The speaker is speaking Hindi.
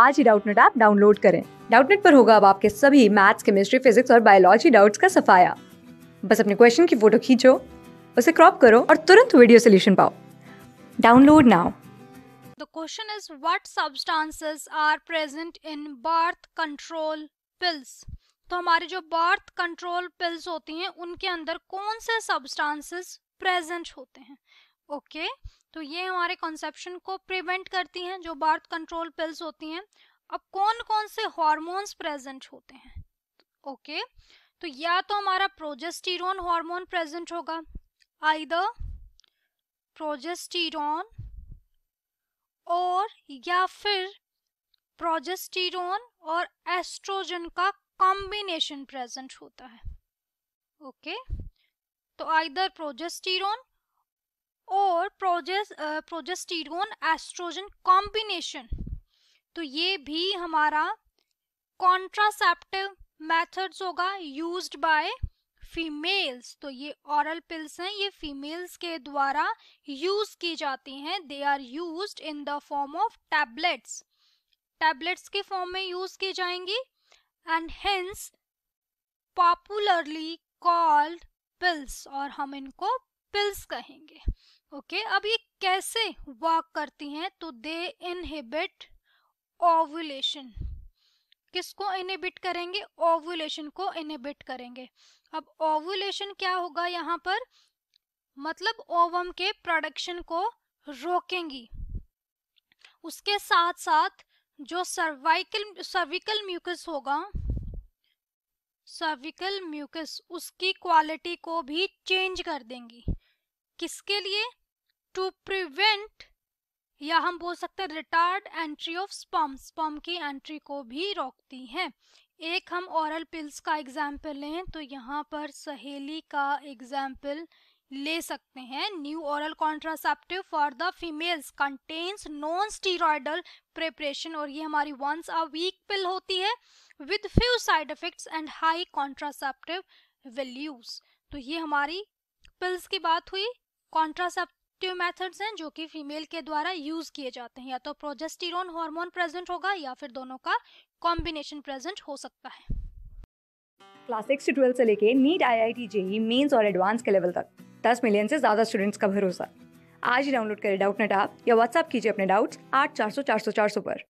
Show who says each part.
Speaker 1: आज ही डाउटनेट ऐप डाउनलोड करें डाउटनेट पर होगा अब आपके सभी मैथ्स केमिस्ट्री फिजिक्स और बायोलॉजी डाउट्स का सफाया बस अपने क्वेश्चन की फोटो खींचो उसे क्रॉप करो और तुरंत वीडियो सोल्यूशन पाओ download now
Speaker 2: the question is what substances are present in birth control pills तो हमारे जो बर्थ कंट्रोल पिल्स होती हैं उनके अंदर कौन से सब्सटेंसेस प्रेजेंट होते हैं ओके okay? तो ये हमारे कंसेप्शन को प्रिवेंट करती हैं जो बर्थ कंट्रोल पिल्स होती हैं अब कौन कौन से हॉर्मोन्स प्रेजेंट होते हैं ओके okay. तो या तो हमारा प्रोजेस्टिरोन हार्मोन प्रेजेंट होगा आइदर प्रोजेस्टिरोन और या फिर प्रोजेस्टिरोन और एस्ट्रोजन का कॉम्बिनेशन प्रेजेंट होता है ओके okay. तो आइदर प्रोजेस्टिरोन और प्रोजेस प्रोजेस्टीरोन एस्ट्रोजन कॉम्बिनेशन तो ये भी हमारा कॉन्ट्रासेप्टिव मेथड्स होगा यूज्ड बाय फीमेल्स तो ये ऑरल पिल्स हैं ये फीमेल्स के द्वारा यूज की जाती हैं they are used in the form of tablets tablets के फॉर्म में यूज की जाएंगी and hence popularly called pills और हम इनको पिल्स कहेंगे ओके अब ये कैसे वॉक करती हैं तो दे इनहिबिट ओवुलेशन किसको इनहिबिट करेंगे ओवुलेशन को इनहिबिट करेंगे अब ओवुलेशन क्या होगा यहाँ पर मतलब ओवम के प्रोडक्शन को रोकेंगी उसके साथ साथ जो सर्वाइकल सर्विकल म्यूकस होगा सर्विकल म्यूकस उसकी क्वालिटी को भी चेंज कर देंगी किसके लिए टू प्रिवेंट या हम बोल सकते हैं retard entry of sperm sperm की एंट्री को भी रोकती हैं एक हम ओरल पिल्स का एग्जाम्पल लें तो यहाँ पर सहेली का एग्जाम्पल ले सकते हैं new oral contraceptive for the females contains non steroidal preparation और ये हमारी वंस अ वीक पिल होती है with few side effects and high contraceptive values तो ये हमारी पिल्स की बात हुई कॉन्ट्रासेप्ट प्रिडिक्टिव मेथड्स हैं जो कि फीमेल के द्वारा यूज किए जाते हैं या तो प्रोजेस्टिरोन हार्मोन प्रेजेंट होगा या फिर दोनों का कॉम्बिनेशन प्रेजेंट हो सकता है
Speaker 1: क्लास सिक्स से ट्वेल्थ से लेके NEET I I T JEE mains और एडवांस के लेवल तक दस मिलियन से ज्यादा स्टूडेंट्स का भरोसा आज ही डाउनलोड करें डाउट नेट आप या व्हाट्सअप कीजिए अपने डाउट्स आठ चार सौ चार सौ चार सौ पर